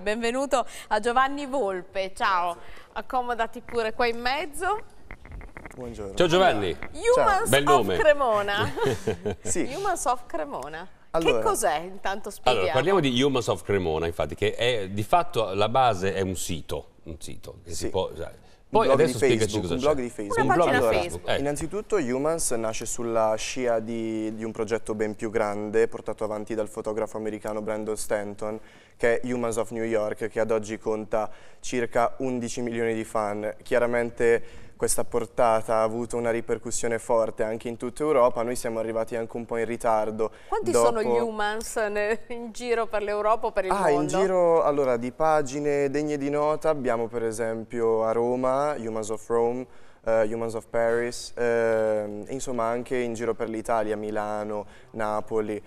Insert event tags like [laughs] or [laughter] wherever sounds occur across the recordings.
Benvenuto a Giovanni Volpe, ciao, Grazie. accomodati pure qua in mezzo. Buongiorno. Ciao Giovanni. Humans Bel nome. Cremona. [laughs] sì. Humans of Cremona. Allora. Che cos'è intanto spieghiamo? Allora, parliamo di Humans of Cremona, infatti, che è di fatto la base è un sito, un sito che sì. si può... Cioè, poi blog adesso Facebook, spiegaci un blog di Facebook. Una un blog allora, Facebook. Eh. Innanzitutto Humans nasce sulla scia di, di, un progetto ben più grande portato avanti dal fotografo americano Brandon Stanton che è Humans of New York che ad oggi conta circa 11 milioni di fan. Chiaramente questa portata ha avuto una ripercussione forte anche in tutta Europa, noi siamo arrivati anche un po' in ritardo. Quanti dopo... sono gli humans in giro per l'Europa o per il ah, mondo? In giro, allora, di pagine degne di nota abbiamo per esempio a Roma, Humans of Rome, Uh, Humans of Paris, uh, insomma anche in giro per l'Italia, Milano, Napoli.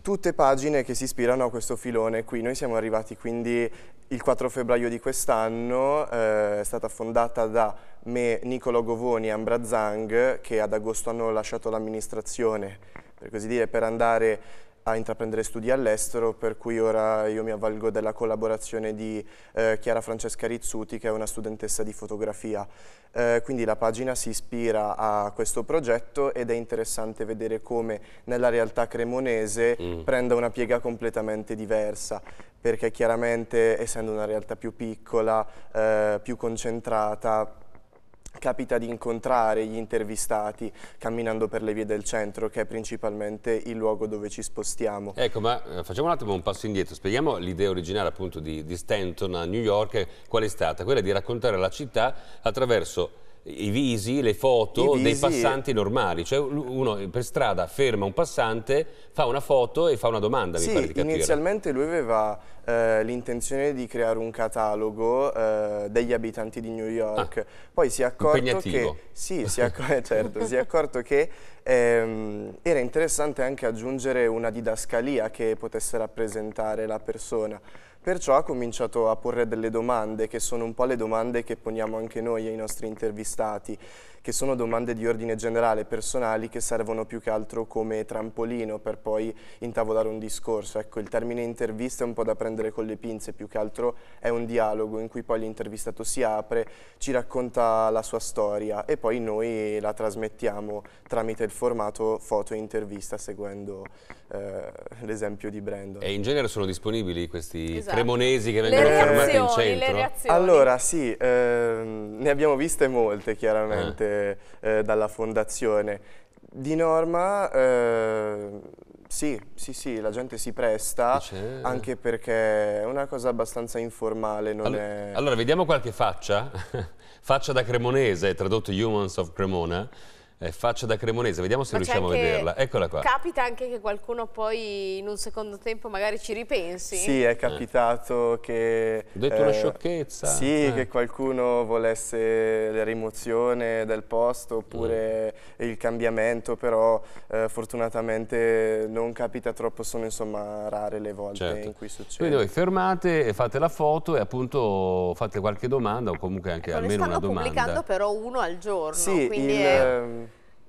Tutte pagine che si ispirano a questo filone qui, noi siamo arrivati quindi il 4 febbraio di quest'anno eh, è stata fondata da me, Nicolo Govoni e Ambra Zhang, che ad agosto hanno lasciato l'amministrazione per così dire, per andare a intraprendere studi all'estero, per cui ora io mi avvalgo della collaborazione di eh, Chiara Francesca Rizzuti, che è una studentessa di fotografia. Eh, quindi la pagina si ispira a questo progetto ed è interessante vedere come nella realtà cremonese mm. prenda una piega completamente diversa perché chiaramente essendo una realtà più piccola, eh, più concentrata, capita di incontrare gli intervistati camminando per le vie del centro, che è principalmente il luogo dove ci spostiamo. Ecco, ma eh, facciamo un attimo un passo indietro, spieghiamo l'idea originale appunto di, di Stanton a New York, qual è stata? Quella di raccontare la città attraverso i visi, le foto visi dei passanti normali. Cioè uno per strada ferma un passante, fa una foto e fa una domanda, sì, mi pare di inizialmente lui aveva eh, l'intenzione di creare un catalogo eh, degli abitanti di New York. Ah, Poi si è accorto che... Sì, si è, accorto, eh, certo, si è accorto che ehm, era interessante anche aggiungere una didascalia che potesse rappresentare la persona. Perciò ha cominciato a porre delle domande che sono un po' le domande che poniamo anche noi ai nostri intervistati che sono domande di ordine generale personali che servono più che altro come trampolino per poi intavolare un discorso. Ecco, il termine intervista è un po' da prendere con le pinze, più che altro è un dialogo in cui poi l'intervistato si apre, ci racconta la sua storia e poi noi la trasmettiamo tramite il formato foto e intervista seguendo eh, l'esempio di Brandon. E in genere sono disponibili questi esatto. cremonesi che vengono fermati in centro? Le Allora sì, ehm, ne abbiamo viste molte chiaramente. Eh eh, eh, dalla fondazione. Di norma eh, sì, sì, sì, la gente si presta anche perché è una cosa abbastanza informale. Allora, è... allora, vediamo qualche faccia, [laughs] faccia da cremonese, tradotto Humans of Cremona. Eh, faccia da cremonese, vediamo se Ma riusciamo a vederla. Eccola qua. Capita anche che qualcuno poi in un secondo tempo magari ci ripensi? Sì, è capitato eh. che... Ho detto eh, una sciocchezza. Sì, eh. che qualcuno volesse la rimozione del posto oppure mm. il cambiamento, però eh, fortunatamente non capita troppo, sono insomma rare le volte certo. in cui succede. Quindi voi fermate, fate la foto e appunto fate qualche domanda o comunque anche ecco, almeno una domanda. Ne stanno pubblicando però uno al giorno, sì, quindi il, è ehm,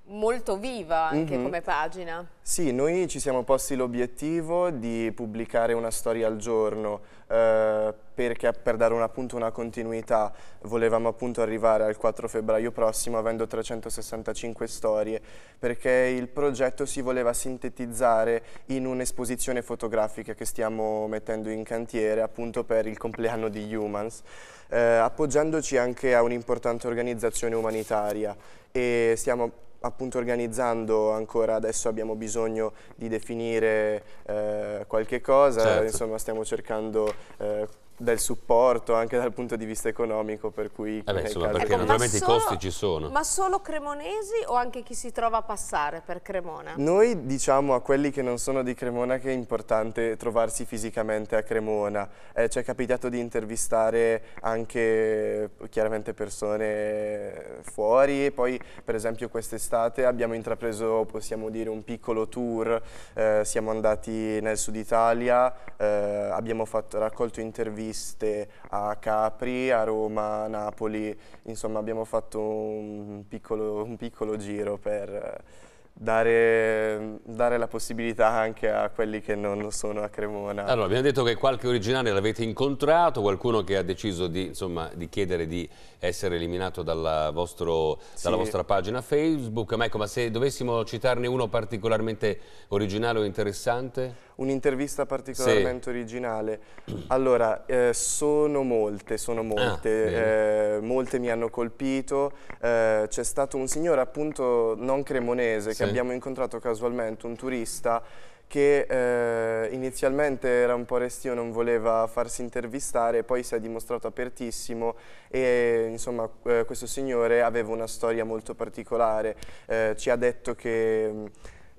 molto viva anche mm -hmm. come pagina. Sì, noi ci siamo posti l'obiettivo di pubblicare una storia al giorno eh, perché per dare un, appunto una continuità volevamo appunto arrivare al 4 febbraio prossimo avendo 365 storie perché il progetto si voleva sintetizzare in un'esposizione fotografica che stiamo mettendo in cantiere appunto per il compleanno di Humans eh, appoggiandoci anche a un'importante organizzazione umanitaria e stiamo appunto organizzando ancora adesso abbiamo bisogno di definire eh, qualche cosa, certo. insomma stiamo cercando eh, del supporto anche dal punto di vista economico per cui eh beh, insomma, perché ecco, naturalmente solo, i costi ci sono ma solo cremonesi o anche chi si trova a passare per Cremona? Noi diciamo a quelli che non sono di Cremona che è importante trovarsi fisicamente a Cremona eh, ci è capitato di intervistare anche chiaramente persone fuori e poi per esempio quest'estate abbiamo intrapreso possiamo dire un piccolo tour eh, siamo andati nel sud Italia eh, abbiamo fatto, raccolto interviste viste a Capri, a Roma, a Napoli, insomma abbiamo fatto un piccolo, un piccolo giro per eh, dare, dare, la possibilità anche a quelli che non sono a Cremona. Allora abbiamo detto che qualche originale l'avete incontrato, qualcuno che ha deciso di, insomma, di chiedere di essere eliminato dalla, vostro, sì. dalla, vostra pagina Facebook, ma ecco ma se dovessimo citarne uno particolarmente originale o interessante? un'intervista particolarmente sì. originale. Allora, eh, sono molte, sono ah, molte, ah, eh, molte mi hanno colpito. Eh, C'è stato un signore appunto non cremonese sì. che abbiamo incontrato casualmente, un turista, che eh, inizialmente era un po' restio, non voleva farsi intervistare, poi si è dimostrato apertissimo e insomma eh, questo signore aveva una storia molto particolare, eh, ci ha detto che mh, mm,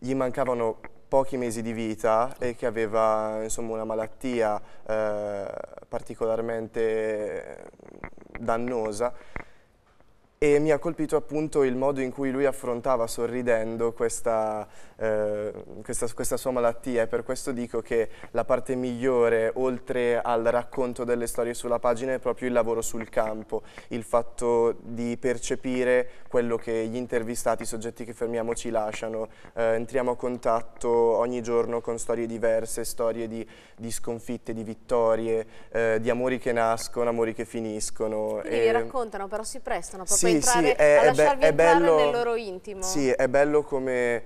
gli mancavano pochi mesi di vita e che aveva insomma, una malattia eh, particolarmente dannosa e mi ha colpito appunto il modo in cui lui affrontava sorridendo questa, eh, questa, questa, sua malattia e per questo dico che la parte migliore oltre al racconto delle storie sulla pagina è proprio il lavoro sul campo, il fatto di percepire quello che gli intervistati, i soggetti che fermiamo ci lasciano, eh, entriamo a contatto ogni giorno con storie diverse, storie di, di sconfitte, di vittorie, eh, di amori che nascono, amori che finiscono. Quindi e... li raccontano però si prestano proprio sì, sì, sì, è, be è bello, nel loro intimo. Sì, è bello come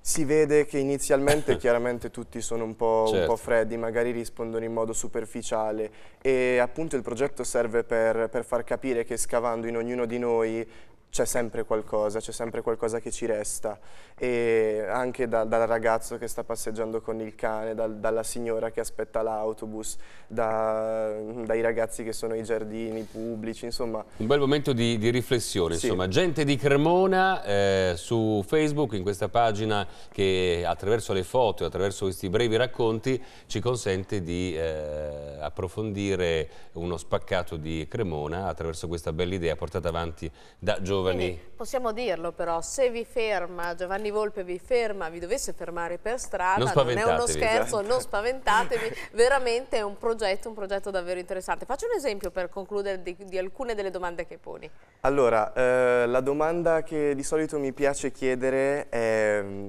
si vede che inizialmente [laughs] chiaramente tutti sono un po', certo. un po', certo. freddi, magari rispondono in modo superficiale e appunto il progetto serve per, per, far capire che scavando in ognuno di noi c'è sempre qualcosa, c'è sempre qualcosa che ci resta e anche da, dal ragazzo che sta passeggiando con il cane, dal, dalla signora che aspetta l'autobus, da, dai ragazzi che sono ai giardini pubblici, insomma. Un bel momento di, di riflessione, sì. insomma. Gente di Cremona eh, su Facebook, in questa pagina che attraverso le foto attraverso questi brevi racconti ci consente di eh, approfondire uno spaccato di Cremona attraverso questa bella idea portata avanti da giovani giovani. Quindi possiamo dirlo però, se vi ferma, Giovanni Volpe vi ferma, vi dovesse fermare per strada, non, non è uno esatto. scherzo, non spaventatevi, veramente è un progetto, un progetto davvero interessante. Faccio un esempio per concludere di, di alcune delle domande che poni. Allora, eh, la domanda che di solito mi piace chiedere è mm,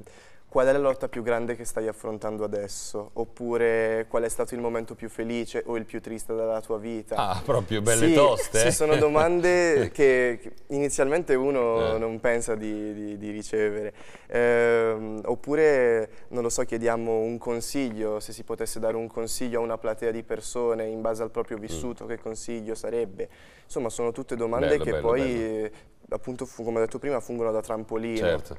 qual è la lotta più grande che stai affrontando adesso? Oppure qual è stato il momento più felice o il più triste della tua vita? Ah, proprio belle sì, toste. Sì, sono eh. domande [laughs] eh. che inizialmente uno eh. non pensa di, di, di ricevere. Eh, oppure, non lo so, chiediamo un consiglio, se si potesse dare un consiglio a una platea di persone in base al proprio mm. vissuto, mm. che consiglio sarebbe? Insomma, sono tutte domande bello, che bello, poi bello appunto, come ho detto prima, fungono da trampolino. Certo.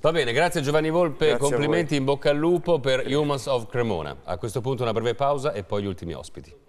Va bene, grazie Giovanni Volpe, grazie complimenti in bocca al lupo per Humans of Cremona. A questo punto una breve pausa e poi gli ultimi ospiti.